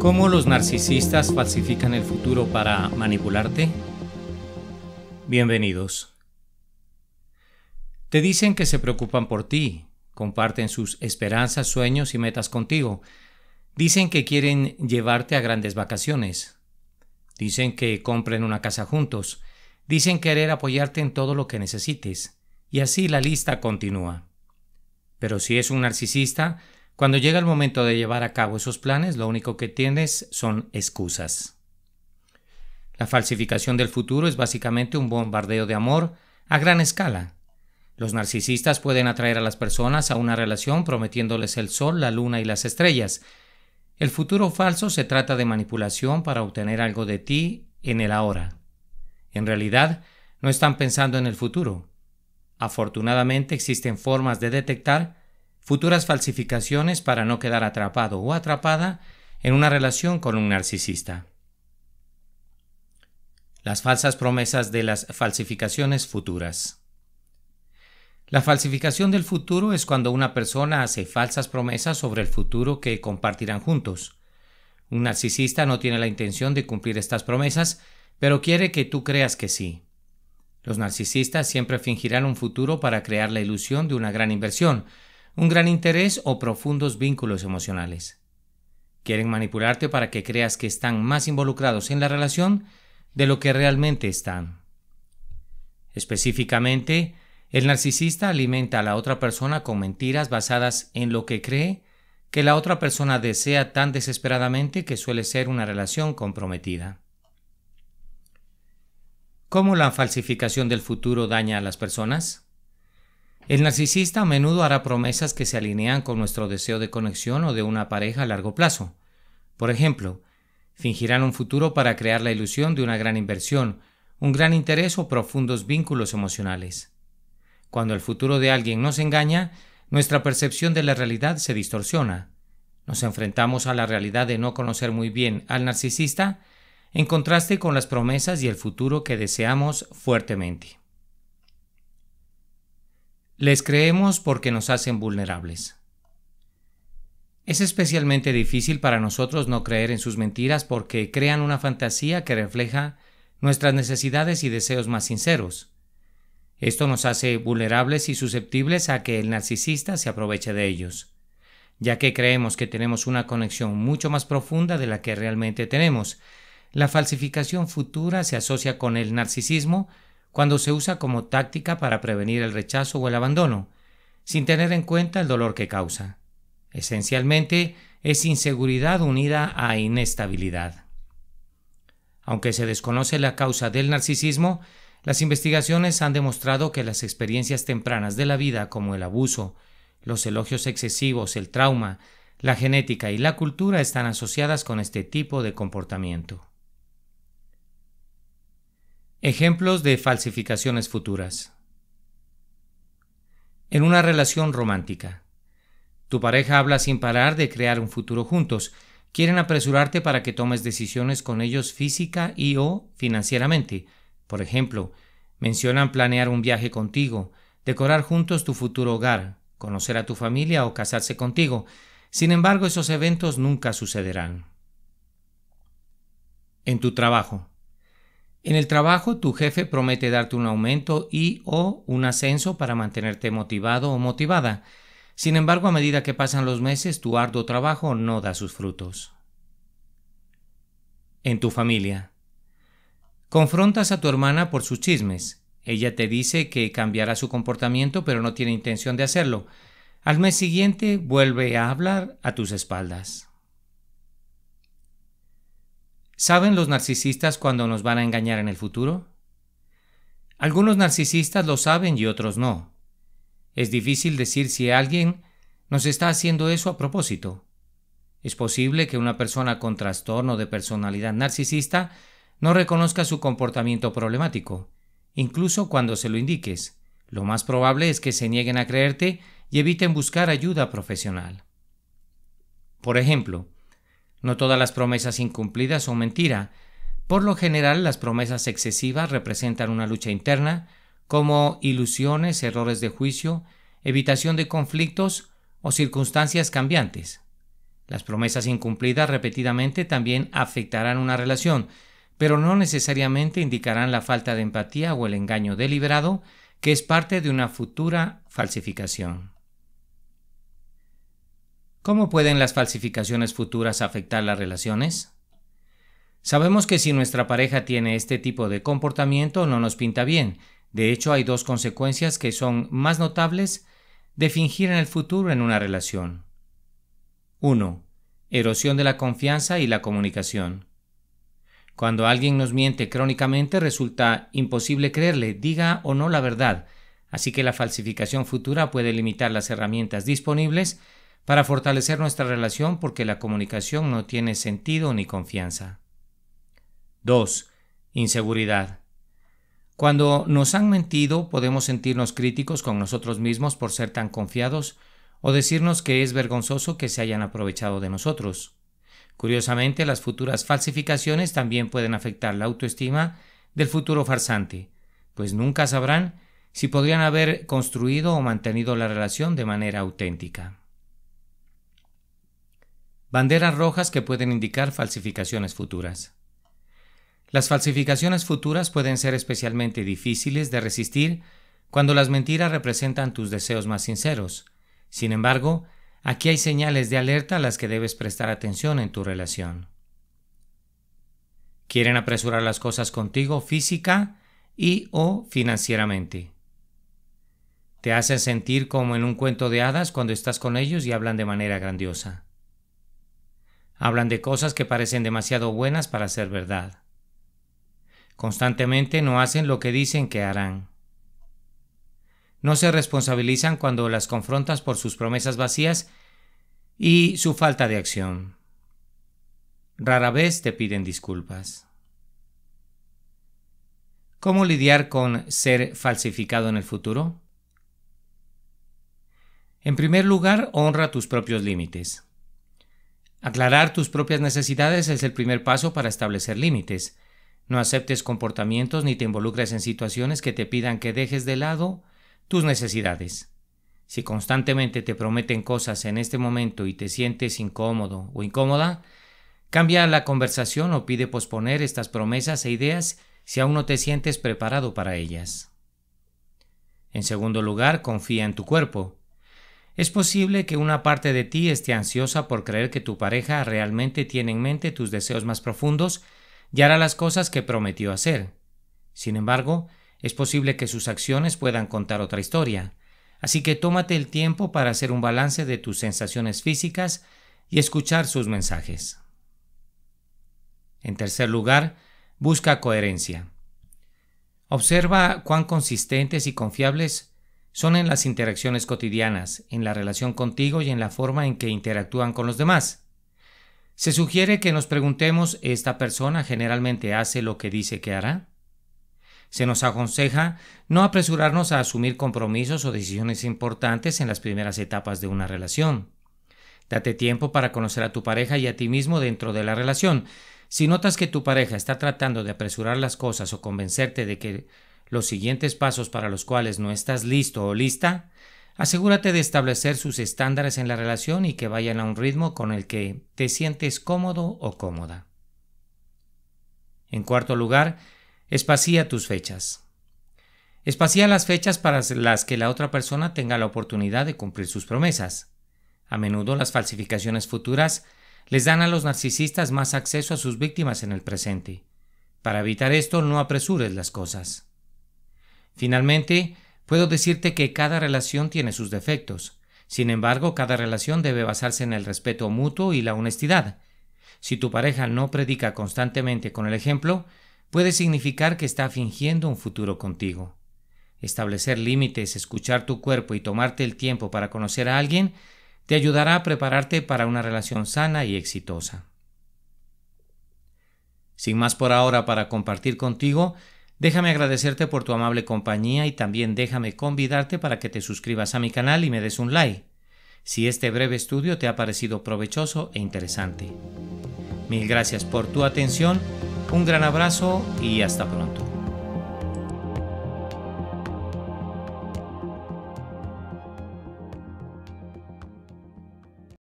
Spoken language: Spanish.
¿Cómo los narcisistas falsifican el futuro para manipularte? Bienvenidos. Te dicen que se preocupan por ti, comparten sus esperanzas, sueños y metas contigo. Dicen que quieren llevarte a grandes vacaciones. Dicen que compren una casa juntos. Dicen querer apoyarte en todo lo que necesites. Y así la lista continúa. Pero si es un narcisista, cuando llega el momento de llevar a cabo esos planes, lo único que tienes son excusas. La falsificación del futuro es básicamente un bombardeo de amor a gran escala. Los narcisistas pueden atraer a las personas a una relación prometiéndoles el sol, la luna y las estrellas. El futuro falso se trata de manipulación para obtener algo de ti en el ahora. En realidad, no están pensando en el futuro. Afortunadamente existen formas de detectar futuras falsificaciones para no quedar atrapado o atrapada en una relación con un narcisista. Las falsas promesas de las falsificaciones futuras. La falsificación del futuro es cuando una persona hace falsas promesas sobre el futuro que compartirán juntos. Un narcisista no tiene la intención de cumplir estas promesas, pero quiere que tú creas que sí. Los narcisistas siempre fingirán un futuro para crear la ilusión de una gran inversión, un gran interés o profundos vínculos emocionales. Quieren manipularte para que creas que están más involucrados en la relación de lo que realmente están. Específicamente, el narcisista alimenta a la otra persona con mentiras basadas en lo que cree que la otra persona desea tan desesperadamente que suele ser una relación comprometida. ¿Cómo la falsificación del futuro daña a las personas? El narcisista a menudo hará promesas que se alinean con nuestro deseo de conexión o de una pareja a largo plazo. Por ejemplo, fingirán un futuro para crear la ilusión de una gran inversión, un gran interés o profundos vínculos emocionales. Cuando el futuro de alguien nos engaña, nuestra percepción de la realidad se distorsiona. Nos enfrentamos a la realidad de no conocer muy bien al narcisista, en contraste con las promesas y el futuro que deseamos fuertemente. Les creemos porque nos hacen vulnerables. Es especialmente difícil para nosotros no creer en sus mentiras porque crean una fantasía que refleja nuestras necesidades y deseos más sinceros. Esto nos hace vulnerables y susceptibles a que el narcisista se aproveche de ellos, ya que creemos que tenemos una conexión mucho más profunda de la que realmente tenemos. La falsificación futura se asocia con el narcisismo cuando se usa como táctica para prevenir el rechazo o el abandono, sin tener en cuenta el dolor que causa. Esencialmente es inseguridad unida a inestabilidad. Aunque se desconoce la causa del narcisismo, las investigaciones han demostrado que las experiencias tempranas de la vida como el abuso, los elogios excesivos, el trauma, la genética y la cultura están asociadas con este tipo de comportamiento. Ejemplos de falsificaciones futuras. En una relación romántica. Tu pareja habla sin parar de crear un futuro juntos. Quieren apresurarte para que tomes decisiones con ellos física y o financieramente. Por ejemplo, mencionan planear un viaje contigo, decorar juntos tu futuro hogar, conocer a tu familia o casarse contigo. Sin embargo, esos eventos nunca sucederán. En tu trabajo. En el trabajo, tu jefe promete darte un aumento y o un ascenso para mantenerte motivado o motivada. Sin embargo, a medida que pasan los meses, tu arduo trabajo no da sus frutos. En tu familia. Confrontas a tu hermana por sus chismes. Ella te dice que cambiará su comportamiento, pero no tiene intención de hacerlo. Al mes siguiente vuelve a hablar a tus espaldas. ¿Saben los narcisistas cuando nos van a engañar en el futuro? Algunos narcisistas lo saben y otros no. Es difícil decir si alguien nos está haciendo eso a propósito. Es posible que una persona con trastorno de personalidad narcisista no reconozca su comportamiento problemático, incluso cuando se lo indiques. Lo más probable es que se nieguen a creerte y eviten buscar ayuda profesional. Por ejemplo, no todas las promesas incumplidas son mentira. Por lo general, las promesas excesivas representan una lucha interna, como ilusiones, errores de juicio, evitación de conflictos o circunstancias cambiantes. Las promesas incumplidas repetidamente también afectarán una relación, pero no necesariamente indicarán la falta de empatía o el engaño deliberado, que es parte de una futura falsificación. ¿Cómo pueden las falsificaciones futuras afectar las relaciones? Sabemos que si nuestra pareja tiene este tipo de comportamiento no nos pinta bien. De hecho, hay dos consecuencias que son más notables de fingir en el futuro en una relación. 1. Erosión de la confianza y la comunicación. Cuando alguien nos miente crónicamente resulta imposible creerle, diga o no la verdad, así que la falsificación futura puede limitar las herramientas disponibles para fortalecer nuestra relación porque la comunicación no tiene sentido ni confianza. 2. Inseguridad. Cuando nos han mentido podemos sentirnos críticos con nosotros mismos por ser tan confiados o decirnos que es vergonzoso que se hayan aprovechado de nosotros. Curiosamente, las futuras falsificaciones también pueden afectar la autoestima del futuro farsante, pues nunca sabrán si podrían haber construido o mantenido la relación de manera auténtica. Banderas rojas que pueden indicar falsificaciones futuras. Las falsificaciones futuras pueden ser especialmente difíciles de resistir cuando las mentiras representan tus deseos más sinceros. Sin embargo, aquí hay señales de alerta a las que debes prestar atención en tu relación. Quieren apresurar las cosas contigo física y o financieramente. Te hacen sentir como en un cuento de hadas cuando estás con ellos y hablan de manera grandiosa. Hablan de cosas que parecen demasiado buenas para ser verdad. Constantemente no hacen lo que dicen que harán. No se responsabilizan cuando las confrontas por sus promesas vacías y su falta de acción. Rara vez te piden disculpas. ¿Cómo lidiar con ser falsificado en el futuro? En primer lugar, honra tus propios límites. Aclarar tus propias necesidades es el primer paso para establecer límites. No aceptes comportamientos ni te involucres en situaciones que te pidan que dejes de lado tus necesidades. Si constantemente te prometen cosas en este momento y te sientes incómodo o incómoda, cambia la conversación o pide posponer estas promesas e ideas si aún no te sientes preparado para ellas. En segundo lugar, confía en tu cuerpo. Es posible que una parte de ti esté ansiosa por creer que tu pareja realmente tiene en mente tus deseos más profundos y hará las cosas que prometió hacer. Sin embargo, es posible que sus acciones puedan contar otra historia, así que tómate el tiempo para hacer un balance de tus sensaciones físicas y escuchar sus mensajes. En tercer lugar, busca coherencia. Observa cuán consistentes y confiables son en las interacciones cotidianas, en la relación contigo y en la forma en que interactúan con los demás. Se sugiere que nos preguntemos, ¿esta persona generalmente hace lo que dice que hará? Se nos aconseja no apresurarnos a asumir compromisos o decisiones importantes en las primeras etapas de una relación. Date tiempo para conocer a tu pareja y a ti mismo dentro de la relación. Si notas que tu pareja está tratando de apresurar las cosas o convencerte de que los siguientes pasos para los cuales no estás listo o lista, asegúrate de establecer sus estándares en la relación y que vayan a un ritmo con el que te sientes cómodo o cómoda. En cuarto lugar, espacía tus fechas. Espacía las fechas para las que la otra persona tenga la oportunidad de cumplir sus promesas. A menudo las falsificaciones futuras les dan a los narcisistas más acceso a sus víctimas en el presente. Para evitar esto, no apresures las cosas. Finalmente, puedo decirte que cada relación tiene sus defectos. Sin embargo, cada relación debe basarse en el respeto mutuo y la honestidad. Si tu pareja no predica constantemente con el ejemplo, puede significar que está fingiendo un futuro contigo. Establecer límites, escuchar tu cuerpo y tomarte el tiempo para conocer a alguien te ayudará a prepararte para una relación sana y exitosa. Sin más por ahora para compartir contigo, Déjame agradecerte por tu amable compañía y también déjame convidarte para que te suscribas a mi canal y me des un like, si este breve estudio te ha parecido provechoso e interesante. Mil gracias por tu atención, un gran abrazo y hasta pronto.